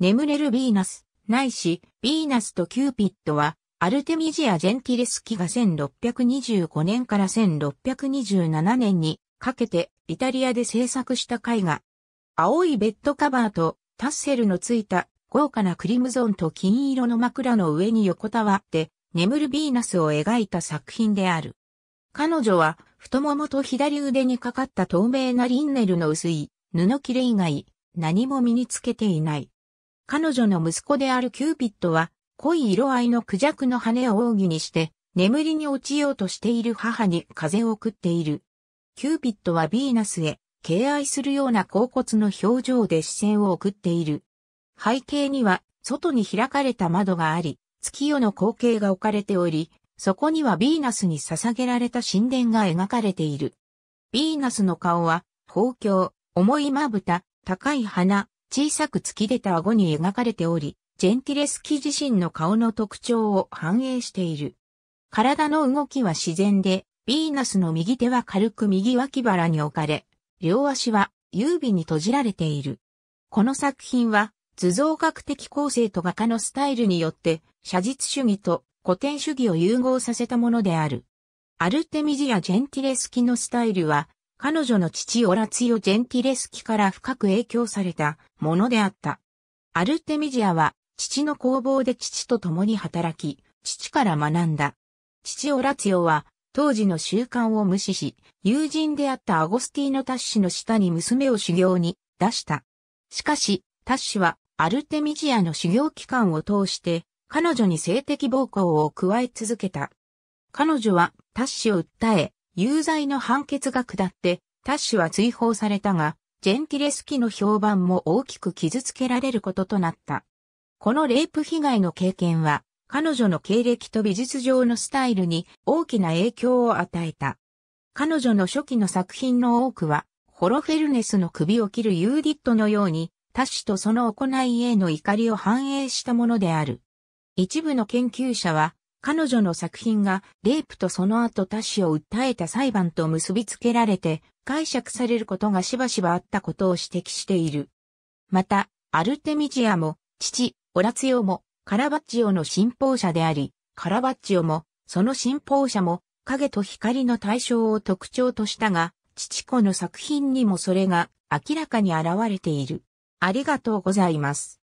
眠れるヴィーナス、ないし、ヴィーナスとキューピッドは、アルテミジア・ジェンティレス期が1625年から1627年にかけてイタリアで制作した絵画。青いベッドカバーとタッセルのついた豪華なクリムゾンと金色の枕の上に横たわって眠るヴィーナスを描いた作品である。彼女は太ももと左腕にかかった透明なリンネルの薄い布切れ以外何も身につけていない。彼女の息子であるキューピッドは、濃い色合いのクジャクの羽を奥義にして、眠りに落ちようとしている母に風を送っている。キューピッドはヴィーナスへ、敬愛するような甲骨の表情で視線を送っている。背景には、外に開かれた窓があり、月夜の光景が置かれており、そこにはヴィーナスに捧げられた神殿が描かれている。ヴィーナスの顔は、宝郷、重いまぶた、高い鼻、小さく突き出た顎に描かれており、ジェンティレスキ自身の顔の特徴を反映している。体の動きは自然で、ヴィーナスの右手は軽く右脇腹に置かれ、両足は優美に閉じられている。この作品は、図像学的構成と画家のスタイルによって、写実主義と古典主義を融合させたものである。アルテミジやジェンティレスキのスタイルは、彼女の父オラツィオ・ジェンティレスキから深く影響されたものであった。アルテミジアは父の工房で父と共に働き、父から学んだ。父オラツィオは当時の習慣を無視し、友人であったアゴスティーノ・タッシの下に娘を修行に出した。しかし、タッシはアルテミジアの修行期間を通して彼女に性的暴行を加え続けた。彼女はタッシを訴え、有罪の判決が下って、タッシュは追放されたが、ジェンティレスキの評判も大きく傷つけられることとなった。このレイプ被害の経験は、彼女の経歴と美術上のスタイルに大きな影響を与えた。彼女の初期の作品の多くは、ホロフェルネスの首を切るユーディットのように、シュとその行いへの怒りを反映したものである。一部の研究者は、彼女の作品が、レイプとその後他死を訴えた裁判と結びつけられて、解釈されることがしばしばあったことを指摘している。また、アルテミジアも、父、オラツヨも、カラバッジオの信奉者であり、カラバッジオも、その信奉者も、影と光の対象を特徴としたが、父子の作品にもそれが明らかに現れている。ありがとうございます。